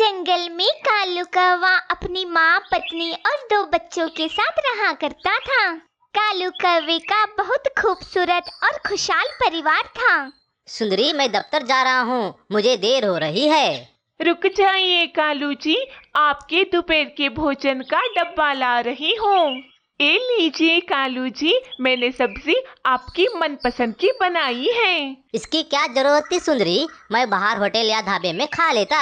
जंगल में कालू कौवा अपनी माँ पत्नी और दो बच्चों के साथ रहा करता था कालू कौवे का बहुत खूबसूरत और खुशहाल परिवार था सुंदरी मैं दफ्तर जा रहा हूँ मुझे देर हो रही है रुक जाइए कालू जी आपके दोपहर के भोजन का डब्बा ला रही हूँ ए लीजिए कालू जी मैंने सब्जी आपकी मनपसंद की बनाई है इसकी क्या जरूरत थी सुंदरी मैं बाहर होटल या ढाबे में खा लेता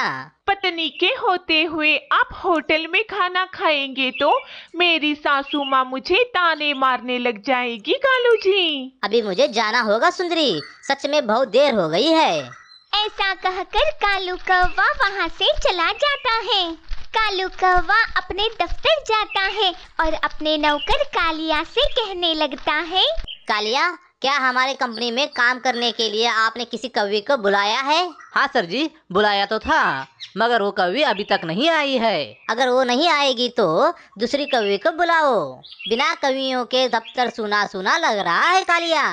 पत्नी के होते हुए आप होटल में खाना खाएंगे तो मेरी सासू माँ मुझे ताने मारने लग जाएगी कालू जी अभी मुझे जाना होगा सुंदरी सच में बहुत देर हो गई है ऐसा कहकर कालू कौवा वहाँ से चला जाता है कालू कौवा अपने दफ्तर जाता है और अपने नौकर कालिया से कहने लगता है कालिया क्या हमारे कंपनी में काम करने के लिए आपने किसी कवि को बुलाया है हाँ सर जी बुलाया तो था मगर वो कवि अभी तक नहीं आई है अगर वो नहीं आएगी तो दूसरी कवि को बुलाओ बिना कवियों के दफ्तर सुना सुना लग रहा है कालिया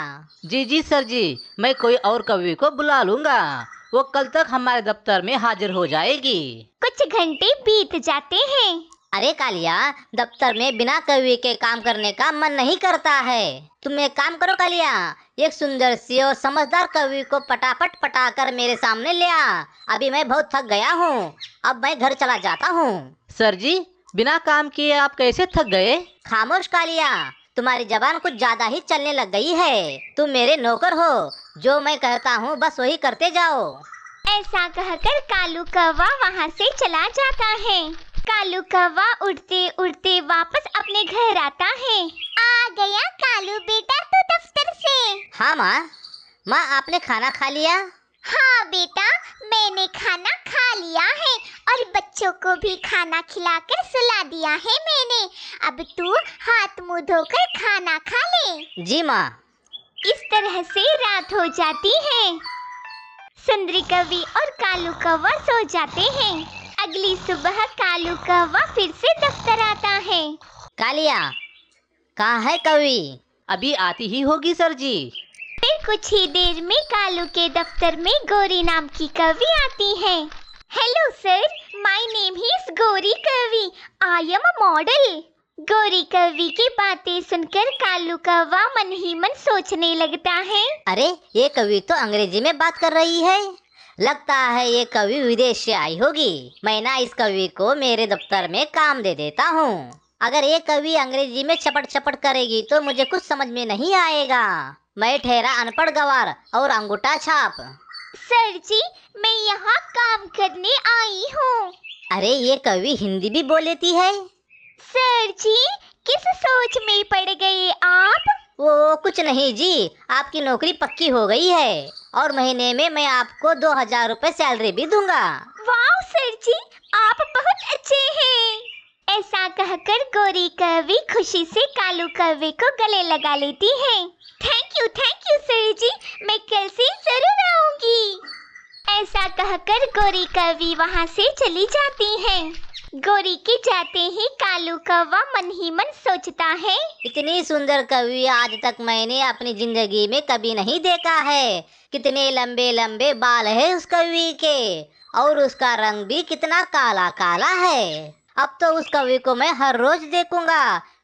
जी जी सर जी मैं कोई और कवि को बुला लूंगा वो कल तक हमारे दफ्तर में हाजिर हो जाएगी कुछ घंटे बीत जाते हैं अरे कालिया दफ्तर में बिना कवि के काम करने का मन नहीं करता है तुम एक काम करो कालिया एक सुंदर सी और समझदार कवि को पटापट पटा कर मेरे सामने ले आ अभी मैं बहुत थक गया हूँ अब मैं घर चला जाता हूँ सर जी बिना काम किए आप कैसे थक गए खामोश कालिया तुम्हारी जबान कुछ ज्यादा ही चलने लग गई है तुम मेरे नौकर हो जो मैं कहता हूँ बस वही करते जाओ ऐसा कहकर कालू कौवा वहाँ से चला जाता है कालू कौवा उड़ते उड़ते वापस अपने घर आता है आ गया कालू बेटा तू दफ्तर से हाँ माँ माँ आपने खाना खा लिया हाँ बेटा मैंने खाना खा लिया है और बच्चों को भी खाना खिलाकर सुला दिया है मैंने अब तू हाथ मुंह धोकर खाना खा ले जी माँ इस तरह से रात हो जाती है सुंदरी कवि और कालू कौवा सो जाते हैं अगली सुबह कालू कौवा फिर से दफ्तर आता है कालिया कहाँ है कवि अभी आती ही होगी सर जी फिर कुछ ही देर में कालू के दफ्तर में गोरी नाम की कवि आती है hello sir my name is गोरी कवि आई एम अ मॉडल गोरी कवि की बातें सुनकर कालू कौवा मन ही मन सोचने लगता है अरे ये कवि तो अंग्रेजी में बात कर रही है लगता है ये कवि विदेश से आई होगी मैं ना इस कवि को मेरे दफ्तर में काम दे देता हूँ अगर ये कवि अंग्रेजी में चपट चपट करेगी तो मुझे कुछ समझ में नहीं आएगा मैं ठहरा अनपढ़ गवार और अंगूठा छाप सर जी मैं यहाँ काम करने आई हूँ अरे ये कवि हिंदी भी बोलेती है कुछ नहीं जी आपकी नौकरी पक्की हो गई है और महीने में मैं आपको दो हजार रूपए सैलरी भी दूंगा वाह सर जी आप बहुत अच्छे हैं ऐसा कहकर गोरी कवि खुशी से कालू कवि को गले लगा लेती है thank you thank you sir ji मैं कल से जरूर आऊंगी ऐसा कहकर गोरी कवि वहाँ से चली जाती है गोरी के जाते ही कालू कौवा मन ही मन सोचता है इतनी सुंदर कवि आज तक मैंने अपनी जिंदगी में कभी नहीं देखा है कितने लंबे लंबे बाल है उस कवि के और उसका रंग भी कितना काला काला है अब तो उस कवि को मैं हर रोज देखूंगा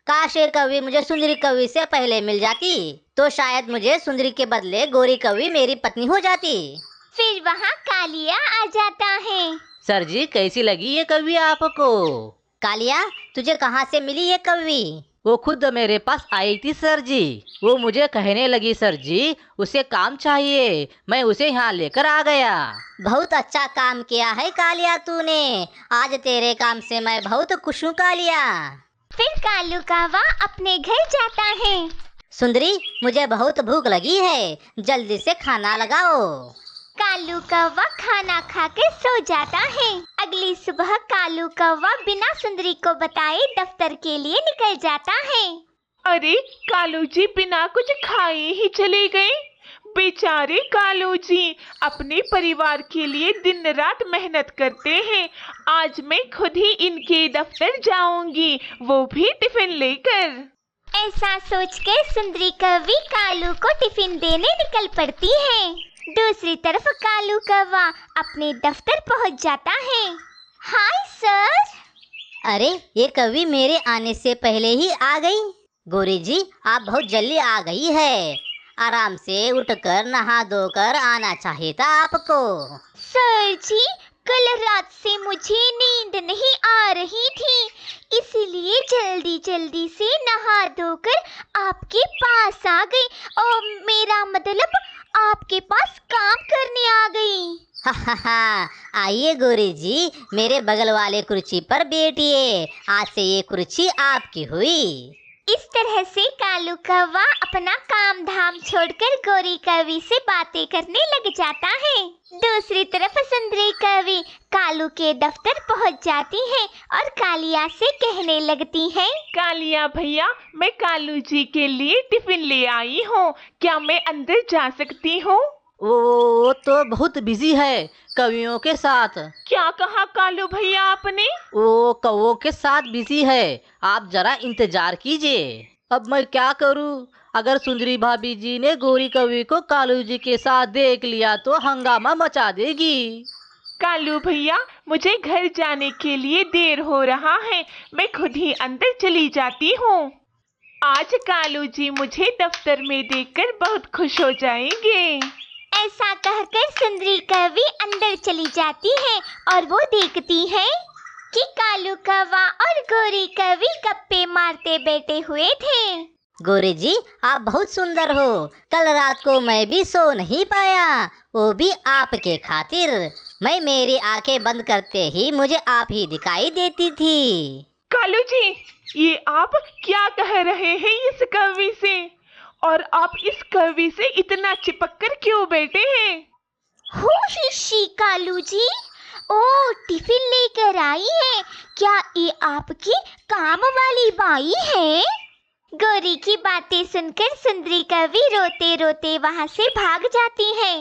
काश ये कवि मुझे सुंदरी कवि से पहले मिल जाती तो शायद मुझे सुंदरी के बदले गोरी कवि मेरी पत्नी हो जाती फिर वहाँ कालिया आ जाता है सर जी कैसी लगी ये कवि आपको कालिया तुझे कहाँ से मिली ये कवि वो खुद मेरे पास आई थी सर जी वो मुझे कहने लगी सर जी उसे काम चाहिए मैं उसे यहाँ लेकर आ गया बहुत अच्छा काम किया है कालिया तूने आज तेरे काम से मैं बहुत खुश हूँ कालिया फिर कालू का वाह अपने घर जाता है सुंदरी मुझे बहुत भूख लगी है जल्दी से खाना लगाओ कालू कौवा खाना खा के सो जाता है अगली सुबह कालू कौवा बिना सुंदरी को बताए दफ्तर के लिए निकल जाता है अरे कालू जी बिना कुछ खाए ही चले गए बेचारे कालू जी अपने परिवार के लिए दिन रात मेहनत करते हैं आज मैं खुद ही इनके दफ्तर जाऊंगी वो भी टिफिन लेकर ऐसा सोच के सुंदरी कवि कालू को टिफिन देने निकल पड़ती है दूसरी तरफ कालू कौवा अपने दफ्तर पहुंच जाता है हाय सर अरे ये कवि मेरे आने से पहले ही आ गई गोरी जी आप बहुत जल्दी आ गई है आराम से उठकर नहा धोकर आना चाहिए था आपको सर जी कल रात से मुझे नींद नहीं आ रही थी इसलिए जल्दी जल्दी से नहा धोकर आपके पास आ गई और मेरा मतलब आपके पास काम करने आ गई आइए गोरी जी मेरे बगल वाले कुर्सी पर बैठिए आज से ये कुर्सी आपकी हुई इस तरह से कालू कौवा अपना काम धाम छोड़कर गोरी कवि से बातें करने लग जाता है दूसरी तरफ सुंदरी कवि कालू के दफ्तर पहुंच जाती है और कालिया से कहने लगती है कालिया भैया मैं कालू जी के लिए टिफिन ले आई हूँ क्या मैं अंदर जा सकती हूँ वो तो बहुत बिजी है कवियों के साथ क्या कहा कालू भैया आपने वो कवो के साथ बिजी है आप जरा इंतजार कीजिए अब मैं क्या करूं? अगर सुंदरी भाभी जी ने गोरी कवि को कालू जी के साथ देख लिया तो हंगामा मचा देगी कालू भैया मुझे घर जाने के लिए देर हो रहा है मैं खुद ही अंदर चली जाती हूँ आज कालू जी मुझे दफ्तर में देखकर बहुत खुश हो जाएंगे ऐसा कहकर सुंदरी कवि अंदर चली जाती है और वो देखती है कि कालू कवा और गोरी कवि गप्पे मारते बैठे हुए थे गोरी जी आप बहुत सुंदर हो कल रात को मैं भी सो नहीं पाया वो भी आपके खातिर मैं मेरी आंखें बंद करते ही मुझे आप ही दिखाई देती थी कालू जी ये आप क्या कह रहे हैं इस कवि से और आप इस कवि से इतना चिपक कर क्यों बैठे हैं हो कालू जी ओ टिफिन लेकर आई है क्या ये आपकी काम वाली बाई है गौरी की बातें सुनकर सुंदरी कवि रोते रोते वहाँ से भाग जाती है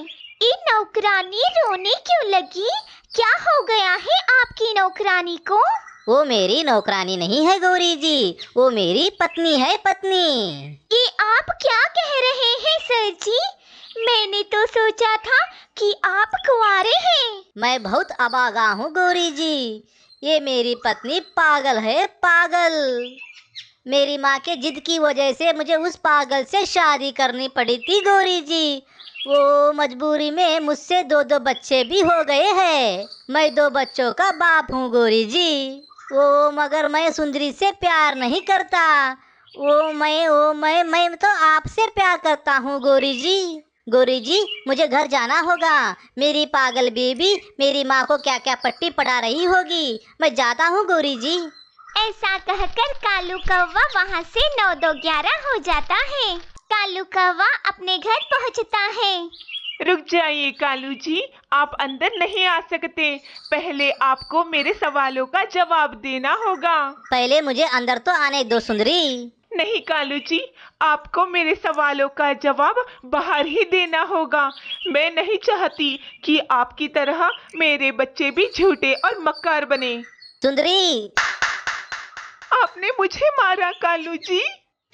ये नौकरानी रोने क्यों लगी क्या हो गया है आपकी नौकरानी को वो मेरी नौकरानी नहीं है गौरी जी वो मेरी पत्नी है पत्नी ये आप क्या कह रहे हैं सर जी मैंने तो सोचा था कि आप कुरे हैं मैं बहुत अबागा हूँ गौरी जी ये मेरी पत्नी पागल है पागल मेरी माँ के जिद की वजह से मुझे उस पागल से शादी करनी पड़ी थी गौरी जी वो मजबूरी में मुझसे दो दो बच्चे भी हो गए हैं मैं दो बच्चों का बाप हूँ गौरी जी वो मगर मैं सुंदरी से प्यार नहीं करता ओ मैं ओ मैं मैं तो आपसे प्यार करता हूँ गोरी जी गोरी जी मुझे घर जाना होगा मेरी पागल बेबी मेरी माँ को क्या क्या पट्टी पड़ा रही होगी मैं जाता हूँ गोरी जी ऐसा कहकर कालू कौवा वहाँ से नौ दो ग्यारह हो जाता है कालू कौवा अपने घर पहुँचता है रुक जाइए कालू जी आप अंदर नहीं आ सकते पहले आपको मेरे सवालों का जवाब देना होगा पहले मुझे अंदर तो आने दो सुंदरी नहीं कालू जी आपको मेरे सवालों का जवाब बाहर ही देना होगा मैं नहीं चाहती कि आपकी तरह मेरे बच्चे भी झूठे और मक्कार बने सुंदरी आपने मुझे मारा कालू जी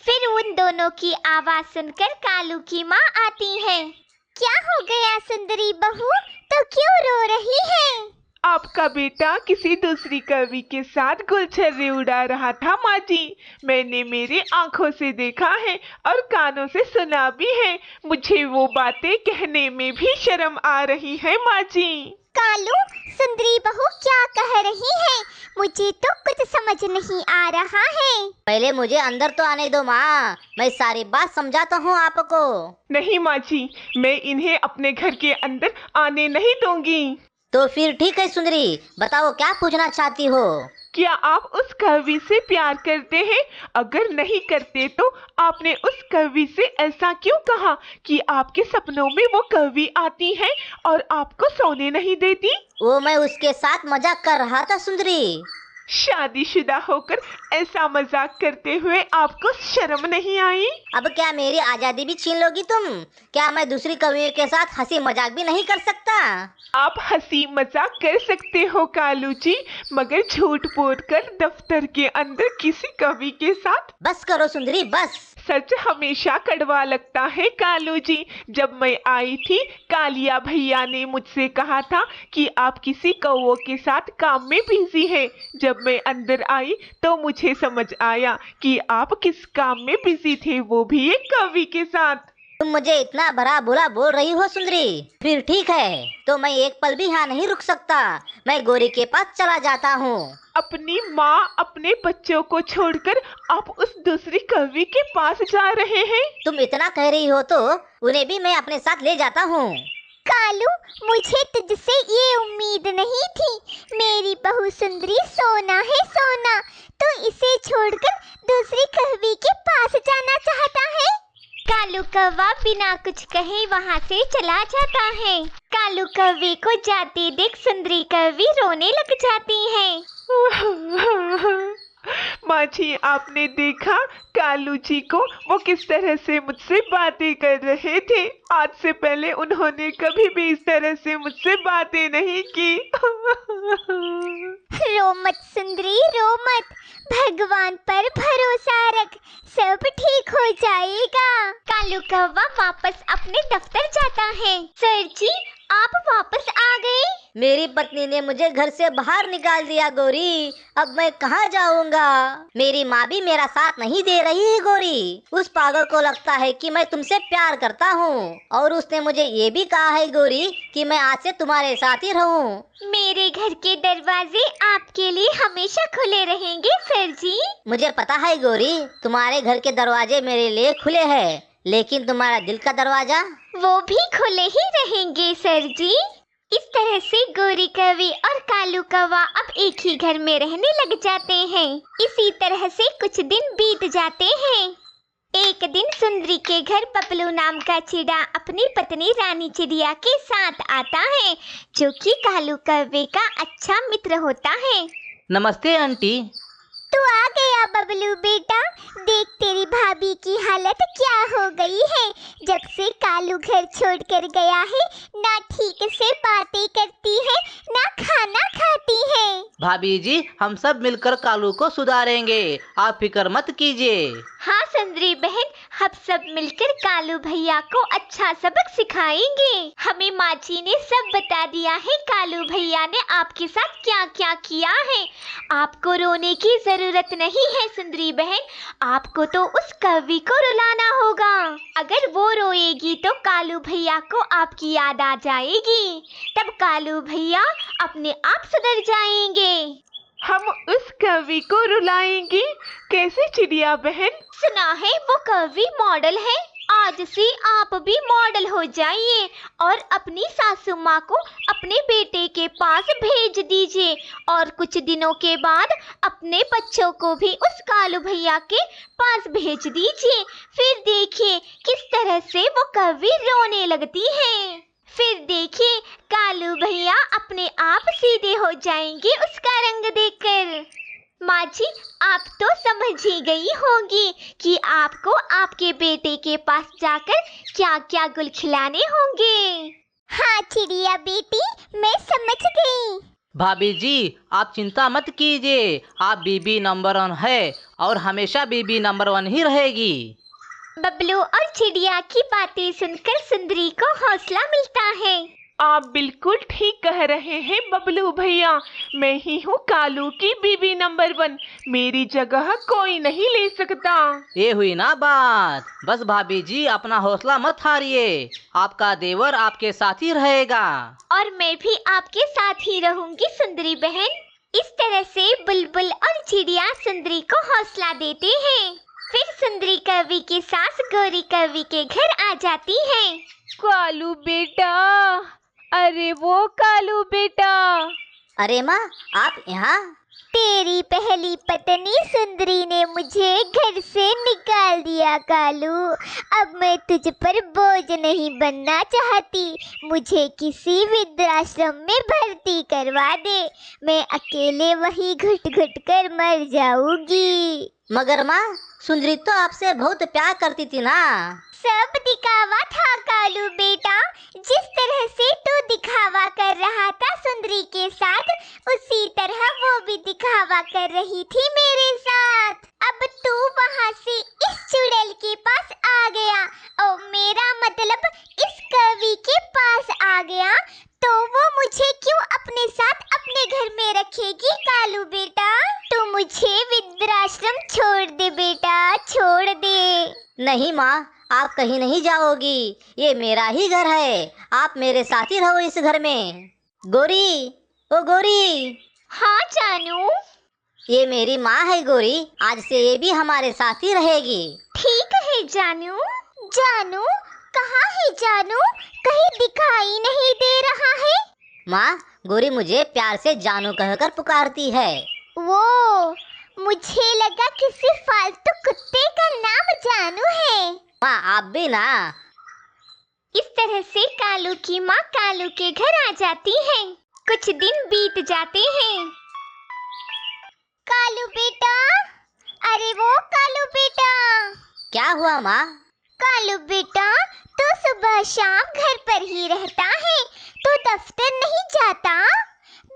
फिर उन दोनों की आवाज सुनकर कालू की माँ आती है क्या हो गया सुंदरी बहू तो क्यों रो रही है आपका बेटा किसी दूसरी कवि के साथ गुलछर्रे उड़ा रहा था माँ जी मैंने मेरी आंखों से देखा है और कानों से सुना भी है मुझे वो बातें कहने में भी शर्म आ रही है माँ जी कालू सुंदरी बहू क्या कह रही है मुझे तो कुछ समझ नहीं आ रहा है पहले मुझे अंदर तो आने दो माँ मैं सारी बात समझाता हूँ आपको नहीं माँ जी मैं इन्हें अपने घर के अंदर आने नहीं दूंगी तो फिर ठीक है सुंदरी बताओ क्या पूछना चाहती हो क्या आप उस कवि से प्यार करते हैं अगर नहीं करते तो आपने उस कवि से ऐसा क्यों कहा कि आपके सपनों में वो कवि आती है और आपको सोने नहीं देती वो मैं उसके साथ मजाक कर रहा था सुंदरी शादीशुदा होकर ऐसा मजाक करते हुए आपको शर्म नहीं आई अब क्या मेरी आजादी भी छीन लोगी तुम क्या मैं दूसरी कवियों के साथ हंसी मजाक भी नहीं कर सकता आप हंसी मजाक कर सकते हो कालू जी मगर झूठ बोल कर दफ्तर के अंदर किसी कवि के साथ बस करो सुंदरी बस सच हमेशा कड़वा लगता है कालू जी जब मैं आई थी कालिया भैया ने मुझसे कहा था कि आप किसी कौ के साथ काम में बिजी हैं जब जब मैं अंदर आई तो मुझे समझ आया कि आप किस काम में बिजी थे वो भी एक कवि के साथ तुम मुझे इतना बड़ा बुरा बोल रही हो सुंदरी फिर ठीक है तो मैं एक पल भी यहाँ नहीं रुक सकता मैं गोरी के पास चला जाता हूँ अपनी माँ अपने बच्चों को छोड़कर आप उस दूसरी कवि के पास जा रहे हैं तुम इतना कह रही हो तो उन्हें भी मैं अपने साथ ले जाता हूँ कालू मुझे तुझसे ये सुंदरी सोना है सोना तो इसे छोड़कर दूसरी कहवी के पास जाना चाहता है कालू कौवा बिना कुछ कहे वहाँ से चला जाता है कालू कौवे को जाते देख सुंदरी कवि रोने लग जाती है माँ जी आपने देखा कालू जी को वो किस तरह से मुझसे बातें कर रहे थे आज से पहले उन्होंने कभी भी इस तरह से मुझसे बातें नहीं की रो मत सुंदरी रो मत भगवान पर भरोसा रख सब ठीक हो जाएगा कालू कौवा वापस अपने दफ्तर जाता है सर जी आप वापस आ गए मेरी पत्नी ने मुझे घर से बाहर निकाल दिया गोरी अब मैं कहाँ जाऊँगा मेरी माँ भी मेरा साथ नहीं दे रही है गोरी उस पागल को लगता है कि मैं तुमसे प्यार करता हूँ और उसने मुझे ये भी कहा है गोरी कि मैं आज से तुम्हारे साथ ही रहूँ मेरे घर के दरवाजे आपके लिए हमेशा खुले रहेंगे सर जी मुझे पता है गोरी तुम्हारे घर के दरवाजे मेरे लिए खुले है लेकिन तुम्हारा दिल का दरवाजा वो भी खुले ही रहेंगे सर जी इस तरह से गोरी कवि और कालू कवा अब एक ही घर में रहने लग जाते हैं इसी तरह से कुछ दिन बीत जाते हैं एक दिन सुंदरी के घर पपलू नाम का चिड़ा अपनी पत्नी रानी चिड़िया के साथ आता है जो कि कालू कवे का अच्छा मित्र होता है नमस्ते आंटी तो आ गया बबलू बेटा देख तेरी भाभी की हालत क्या हो गई है जब से कालू घर छोड़ कर गया है ना ठीक से बातें करती है ना खाना खाती है भाभी जी हम सब मिलकर कालू को सुधारेंगे आप फिक्र मत कीजिए हाँ संदरी बहन हम सब मिलकर कालू भैया को अच्छा सबक सिखाएंगे हमें माची ने सब बता दिया है कालू भैया ने आपके साथ क्या क्या किया है आपको रोने की जरूरत नहीं है सुंदरी बहन आपको तो उस कवि को रुलाना होगा अगर वो रोएगी तो कालू भैया को आपकी याद आ जाएगी तब कालू भैया अपने आप सुधर जाएंगे हम उस कवि को रुलाएंगे कैसे चिड़िया बहन सुना है वो कवि मॉडल है आज से आप भी मॉडल हो जाइए और अपनी सासू माँ को अपने बेटे के पास भेज दीजिए और कुछ दिनों के बाद अपने बच्चों को भी उस कालू भैया के पास भेज दीजिए फिर देखिए किस तरह से वो कवि रोने लगती है फिर देखिए कालू भैया अपने आप सीधे हो जाएंगे उसका रंग देखकर माँ जी आप तो समझ ही गई होंगी कि आपको आपके बेटे के पास जाकर क्या क्या गुल खिलाने होंगे हाँ चिड़िया बेटी मैं समझ गई भाभी जी आप चिंता मत कीजिए आप बीबी नंबर वन है और हमेशा बीबी नंबर वन ही रहेगी बबलू और चिड़िया की बातें सुनकर सुंदरी को हौसला मिलता है आप बिल्कुल ठीक कह रहे हैं बबलू भैया मैं ही हूँ कालू की बीवी नंबर वन मेरी जगह कोई नहीं ले सकता ये हुई ना बात बस भाभी जी अपना हौसला मत हारिए आपका देवर आपके साथ ही रहेगा और मैं भी आपके साथ ही रहूंगी सुंदरी बहन इस तरह से बुलबुल और चिड़िया सुंदरी को हौसला देते हैं फिर सुंदरी कवि की सास गौरी कवि के घर आ जाती है कालू बेटा अरे वो कालू बेटा अरे माँ आप यहाँ तेरी पहली पत्नी सुंदरी ने मुझे घर से निकाल दिया कालू अब मैं तुझ पर बोझ नहीं बनना चाहती मुझे किसी वृद्धाश्रम में भर्ती करवा दे मैं अकेले वही घुट घुट कर मर जाऊंगी मगर माँ सुंदरी तो आपसे बहुत प्यार करती थी ना सब दिखावा था कालू बेटा जिस तरह से तू दिखावा कर रहा था सुंदरी के साथ उसी तरह वो भी दिखावा कर रही थी मेरे साथ अब तू वहाँ से इस चुड़ैल के पास आ गया और मेरा मतलब इस कवि के पास आ गया तो वो मुझे क्यों अपने साथ अपने घर में रखेगी कालू बेटा तू तो मुझे वृद्धाश्रम छोड़ दे बेटा छोड़ दे नहीं माँ आप कहीं नहीं जाओगी ये मेरा ही घर है आप मेरे साथ ही रहो इस घर में गोरी ओ गोरी हाँ जानू ये मेरी माँ है गोरी आज से ये भी हमारे साथ ही रहेगी ठीक है जानू जानू कहाँ है जानू माँ गोरी मुझे प्यार से जानू कहकर पुकारती है वो मुझे लगा किसी फालतू कुत्ते का नाम जानू है माँ आप भी ना इस तरह से कालू की माँ कालू के घर आ जाती है कुछ दिन बीत जाते हैं कालू बेटा अरे वो कालू बेटा क्या हुआ माँ कालू बेटा तो सुबह शाम घर पर ही रहता है तो दफ्तर नहीं जाता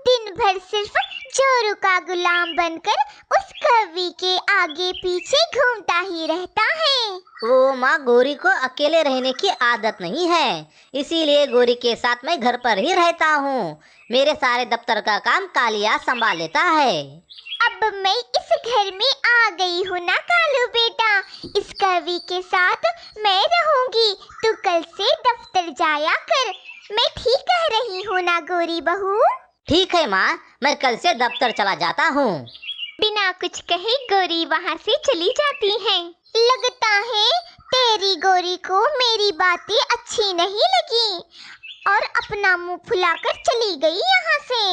दिन भर सिर्फ जोरू का गुलाम बनकर उस कवि के आगे पीछे घूमता ही रहता है वो माँ गोरी को अकेले रहने की आदत नहीं है इसीलिए गोरी के साथ मैं घर पर ही रहता हूँ मेरे सारे दफ्तर का काम कालिया संभाल लेता है अब मैं इस घर में आ गई हूँ ना कालू बेटा इस कवि के साथ मैं रहूँगी तू कल से दफ्तर जाया कर मैं ठीक कह रही हूँ ना गोरी बहू ठीक है माँ मैं कल से दफ्तर चला जाता हूँ बिना कुछ कहे गोरी वहाँ से चली जाती है लगता है तेरी गोरी को मेरी बातें अच्छी नहीं लगी और अपना मुंह फुलाकर चली गई यहाँ से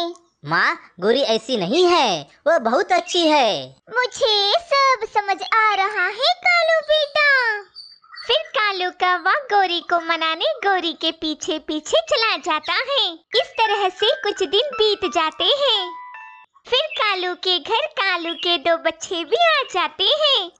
माँ गोरी ऐसी नहीं है वो बहुत अच्छी है मुझे सब समझ आ रहा है कालू बेटा फिर कालू का वह गोरी को मनाने गोरी के पीछे पीछे चला जाता है इस तरह से कुछ दिन बीत जाते हैं फिर कालू के घर कालू के दो बच्चे भी आ जाते हैं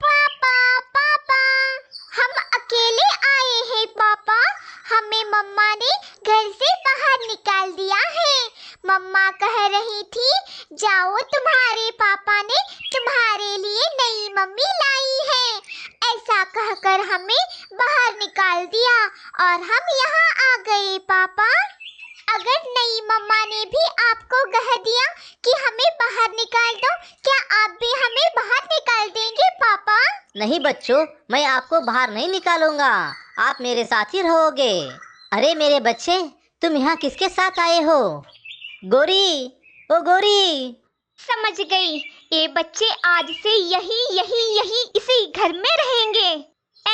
बच्चों मैं आपको बाहर नहीं निकालूंगा आप मेरे साथ ही रहोगे अरे मेरे बच्चे तुम यहाँ किसके साथ आए हो गोरी ओ गोरी समझ गई ये बच्चे आज से यही यही यही इसी घर में रहेंगे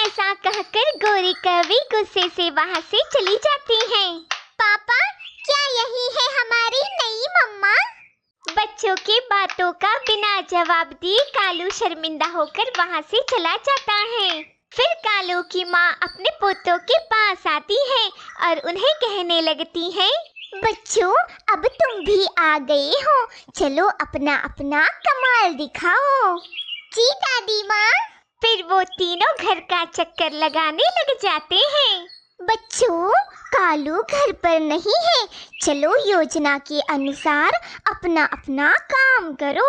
ऐसा कहकर गोरी कवि गुस्से से वहाँ से चली जाती है पापा क्या यही है हमारी नई मम्मा बच्चों की बातों का बिना जवाब दिए कालू शर्मिंदा होकर वहाँ से चला जाता है फिर कालू की माँ अपने पोतों के पास आती है और उन्हें कहने लगती है बच्चों अब तुम भी आ गए हो चलो अपना अपना कमाल दिखाओ जी दादी माँ फिर वो तीनों घर का चक्कर लगाने लग जाते हैं बच्चों कालू घर पर नहीं है चलो योजना के अनुसार अपना अपना काम करो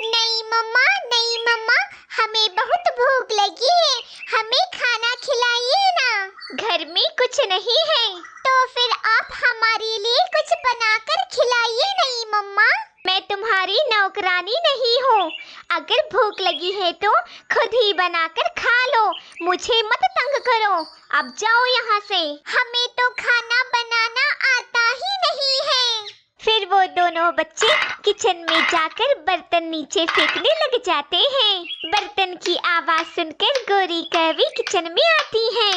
नहीं मम्मा नहीं मम्मा हमें बहुत भूख लगी है हमें खाना खिलाइए ना घर में कुछ नहीं है तो फिर आप हमारे लिए कुछ बनाकर खिलाइए नहीं मम्मा मैं तुम्हारी नौकरानी नहीं हूँ अगर भूख लगी है तो खुद ही बनाकर खा लो मुझे मत तंग करो अब जाओ यहाँ से हमें तो खाना बनाना आता ही नहीं है फिर वो दोनों बच्चे किचन में जाकर बर्तन नीचे फेंकने लग जाते हैं बर्तन की आवाज सुनकर गोरी कवि किचन में आती है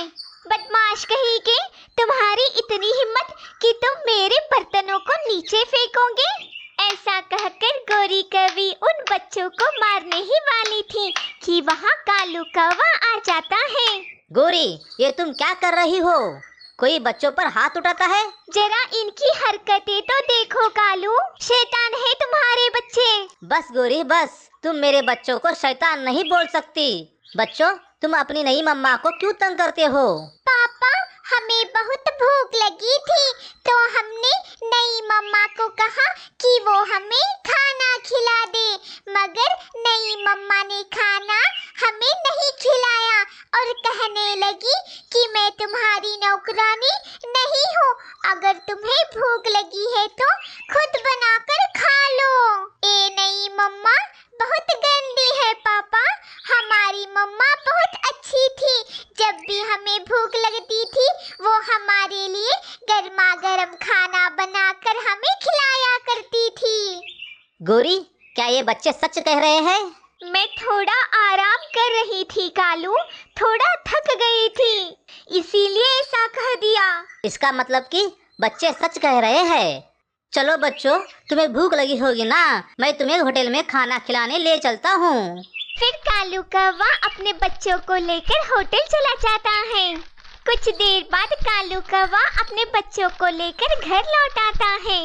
बदमाश कही के तुम्हारी इतनी हिम्मत कि तुम मेरे बर्तनों को नीचे फेंकोगे ऐसा कहकर गोरी कवि उन बच्चों को मारने ही वाली थी कि वहाँ कालू कौवा आ जाता है गोरी ये तुम क्या कर रही हो कोई बच्चों पर हाथ उठाता है जरा इनकी हरकतें तो देखो कालू शैतान है तुम्हारे बच्चे बस गोरी बस तुम मेरे बच्चों को शैतान नहीं बोल सकती बच्चों तुम अपनी नई मम्मा को क्यों तंग करते हो हमें बहुत भूख लगी थी तो हमने नई मम्मा को कहा कि वो हमें खाना खिला दे मगर नई मम्मा ने खाना हमें नहीं खिलाया और कहने लगी कि मैं तुम्हारी नौकरानी नहीं हूँ अगर तुम्हें भूख लगी है तो खुद बनाकर खा लो ए नई मम्मा बहुत गंदी है पापा हमारी मम्मा बहुत अच्छी थी जब भी हमें भूख लगती थी वो हमारे लिए गर्मा गर्म खाना बनाकर हमें खिलाया करती थी गोरी क्या ये बच्चे सच कह रहे हैं मैं थोड़ा आराम कर रही थी कालू थोड़ा थक गई थी इसीलिए ऐसा कह दिया इसका मतलब कि बच्चे सच कह रहे हैं चलो बच्चों तुम्हें भूख लगी होगी ना मैं तुम्हें होटल में खाना खिलाने ले चलता हूँ फिर कालू कौवा अपने बच्चों को लेकर होटल चला जाता है कुछ देर बाद कालू कौवा अपने बच्चों को लेकर घर लौट आता है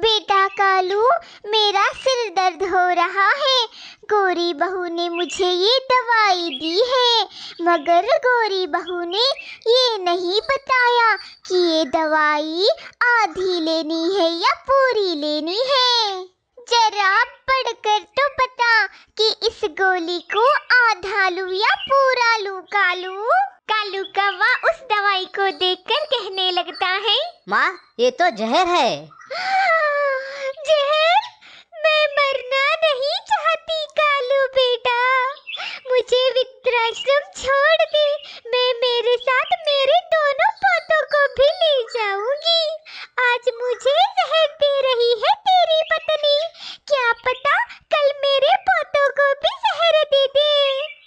बेटा कालू मेरा सिर दर्द हो रहा है गोरी बहू ने मुझे ये दवाई दी है मगर गोरी बहू ने ये नहीं बताया कि ये दवाई आधी लेनी है या पूरी लेनी है जरा पढ़कर तो पता कि इस गोली को आधा लू या पूरा लू कालू कालू कौवा उस दवाई को देखकर कहने लगता है माँ ये तो जहर है आश्रम छोड़ दे मैं मेरे साथ मेरे दोनों पोतों को भी ले जाऊंगी आज मुझे जहर दे रही है तेरी पत्नी क्या पता कल मेरे पोतों को भी जहर दे दे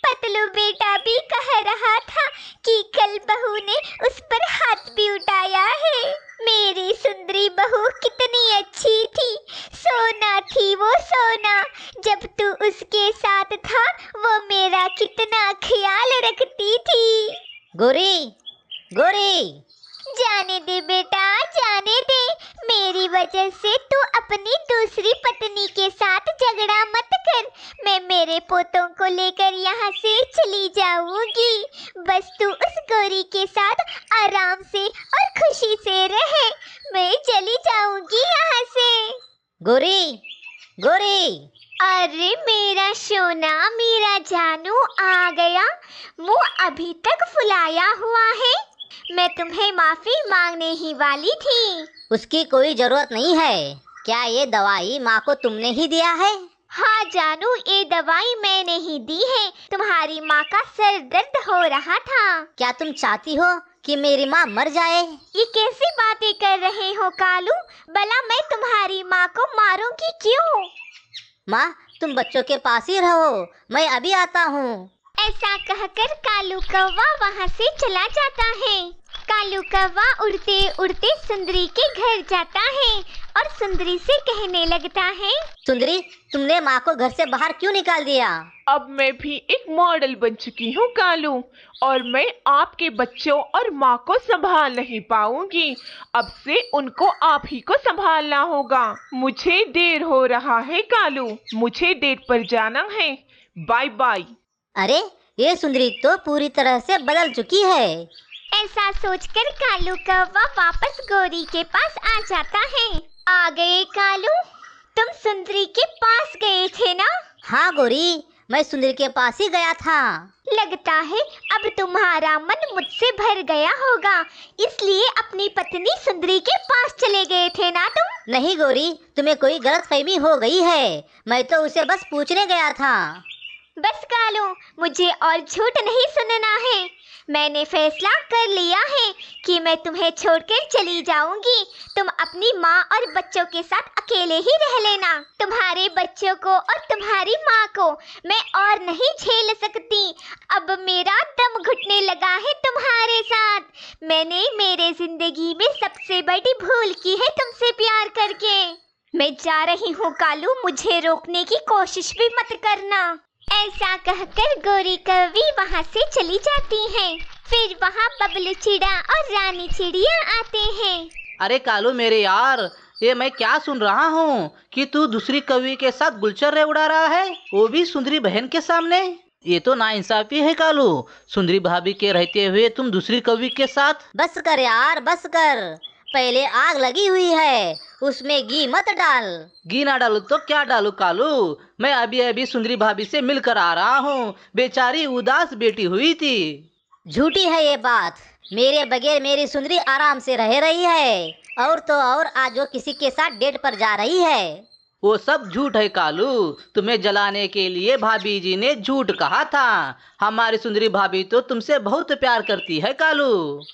पतलू बेटा भी कह रहा था कि कल बहू ने उस पर हाथ भी उठाया है मेरी सुंदरी बहू गोरी गोरी जाने दे बेटा जाने दे मेरी वजह से तू अपनी दूसरी पत्नी के साथ झगड़ा मत कर मैं मेरे पोतों को लेकर यहाँ से चली जाऊंगी बस तू उस गोरी के साथ आराम से और खुशी से रहे मैं चली जाऊंगी यहाँ से गोरी गोरी अरे मेरा सोना मेरा जानू आ गया मुंह अभी तक फुलाया हुआ है मैं तुम्हें माफी मांगने ही वाली थी उसकी कोई जरूरत नहीं है क्या ये दवाई माँ को तुमने ही दिया है हाँ जानू ये दवाई मैंने ही दी है तुम्हारी माँ का सर दर्द हो रहा था क्या तुम चाहती हो कि मेरी माँ मर जाए ये कैसी बातें कर रहे हो कालू भला मैं तुम्हारी माँ को मारूंगी क्यों माँ तुम बच्चों के पास ही रहो मैं अभी आता हूँ ऐसा कहकर कालू कौवा वहाँ से चला जाता है कालू कौवा उड़ते उड़ते सुंदरी के घर जाता है और सुंदरी से कहने लगता है सुंदरी तुमने माँ को घर से बाहर क्यों निकाल दिया अब मैं भी एक मॉडल बन चुकी हूँ कालू और मैं आपके बच्चों और माँ को संभाल नहीं पाऊंगी अब से उनको आप ही को संभालना होगा मुझे देर हो रहा है कालू मुझे डेट पर जाना है बाय बाय अरे ये सुंदरी तो पूरी तरह से बदल चुकी है ऐसा सोचकर कालू कौवा वापस गोरी के पास आ जाता है आ गए कालू तुम सुंदरी के पास गए थे ना हाँ गोरी मैं सुंदरी के पास ही गया था लगता है अब तुम्हारा मन मुझसे भर गया होगा इसलिए अपनी पत्नी सुंदरी के पास चले गए थे ना तुम नहीं गोरी तुम्हें कोई गलत फहमी हो गई है मैं तो उसे बस पूछने गया था बस कालू मुझे और झूठ नहीं सुनना है मैंने फैसला कर लिया है कि मैं तुम्हें छोड़कर चली जाऊंगी तुम अपनी माँ और बच्चों के साथ अकेले ही रह लेना तुम्हारे बच्चों को और तुम्हारी माँ को मैं और नहीं झेल सकती अब मेरा दम घुटने लगा है तुम्हारे साथ मैंने मेरे जिंदगी में सबसे बड़ी भूल की है तुमसे प्यार करके मैं जा रही हूँ कालू मुझे रोकने की कोशिश भी मत करना ऐसा कहकर गोरी कवि वहाँ से चली जाती है फिर वहाँ बबलू चिड़ा और रानी चिड़िया आते हैं अरे कालू मेरे यार ये मैं क्या सुन रहा हूँ कि तू दूसरी कवि के साथ गुलचर्रे उड़ा रहा है वो भी सुंदरी बहन के सामने ये तो ना इंसाफी है कालू सुंदरी भाभी के रहते हुए तुम दूसरी कवि के साथ बस कर यार बस कर पहले आग लगी हुई है उसमें घी मत डाल घी ना डालू तो क्या डालू कालू मैं अभी अभी सुंदरी भाभी से मिलकर आ रहा हूँ बेचारी उदास बेटी हुई थी झूठी है ये बात मेरे बगैर मेरी सुंदरी आराम से रह रही है और तो और आज वो किसी के साथ डेट पर जा रही है वो सब झूठ है कालू तुम्हें जलाने के लिए भाभी जी ने झूठ कहा था हमारी सुंदरी भाभी तो तुमसे बहुत प्यार करती है कालू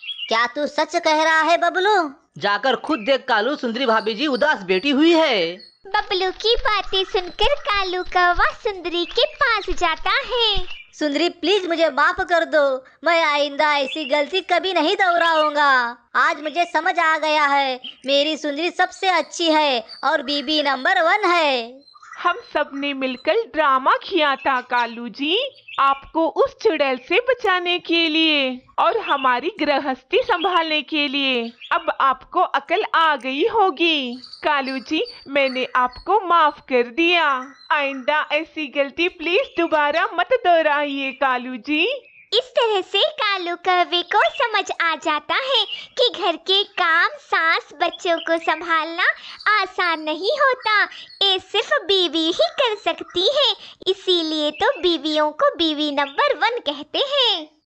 क्या तू सच कह रहा है बबलू जाकर खुद देख कालू सुंदरी भाभी जी उदास बैठी हुई है बबलू की बातें सुनकर कालू कौवा वह सुंदरी के पास जाता है सुंदरी प्लीज मुझे माफ कर दो मैं आइंदा ऐसी गलती कभी नहीं दोहराऊंगा आज मुझे समझ आ गया है मेरी सुंदरी सबसे अच्छी है और बीबी नंबर वन है हम सब ने मिलकर ड्रामा किया था कालू जी आपको उस चुड़ैल से बचाने के लिए और हमारी गृहस्थी संभालने के लिए अब आपको अकल आ गई होगी कालू जी मैंने आपको माफ कर दिया आइंदा ऐसी गलती प्लीज दोबारा मत दोहराइए कालू जी इस तरह से कालू कवि को समझ आ जाता है कि घर के काम सास बच्चों को संभालना आसान नहीं होता ये सिर्फ बीवी ही कर सकती है इसीलिए तो बीवियों को बीवी नंबर वन कहते हैं